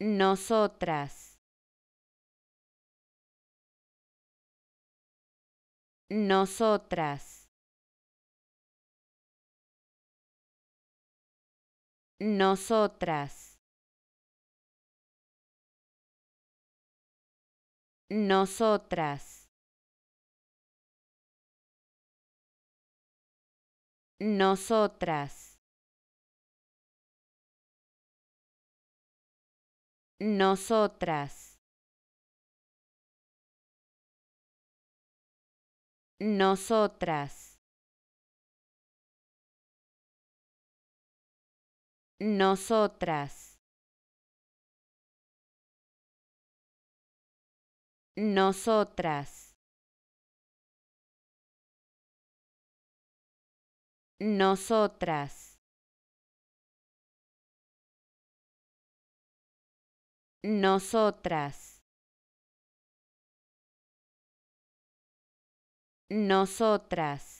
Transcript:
Nosotras. Nosotras. Nosotras. Nosotras. Nosotras. Nosotras. Nosotras. Nosotras. Nosotras. Nosotras. Nosotras. Nosotras.